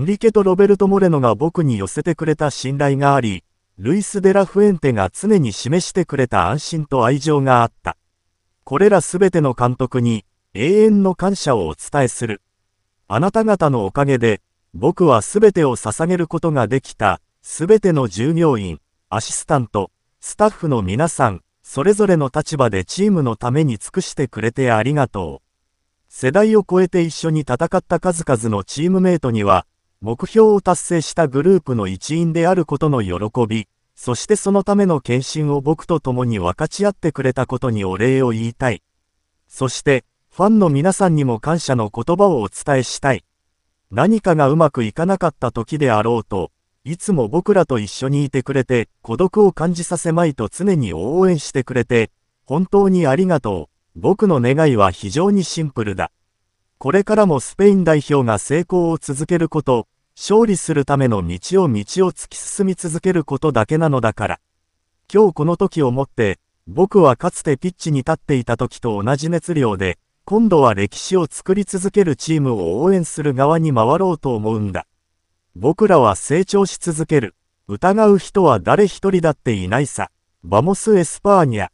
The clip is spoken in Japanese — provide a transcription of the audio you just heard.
ンリケとロベルト・モレノが僕に寄せてくれた信頼があり、ルイス・デラ・フエンテが常に示してくれた安心と愛情があった。これらすべての監督に永遠の感謝をお伝えする。あなた方のおかげで、僕はすべてを捧げることができた、すべての従業員、アシスタント、スタッフの皆さん、それぞれの立場でチームのために尽くしてくれてありがとう。世代を超えて一緒に戦った数々のチームメイトには、目標を達成したグループの一員であることの喜び、そしてそのための献身を僕と共に分かち合ってくれたことにお礼を言いたい。そして、ファンの皆さんにも感謝の言葉をお伝えしたい。何かがうまくいかなかった時であろうと、いつも僕らと一緒にいてくれて、孤独を感じさせまいと常に応援してくれて、本当にありがとう。僕の願いは非常にシンプルだ。これからもスペイン代表が成功を続けること、勝利するための道を道を突き進み続けることだけなのだから。今日この時をもって、僕はかつてピッチに立っていた時と同じ熱量で、今度は歴史を作り続けるチームを応援する側に回ろうと思うんだ。僕らは成長し続ける。疑う人は誰一人だっていないさ。バモス・エスパーニャ。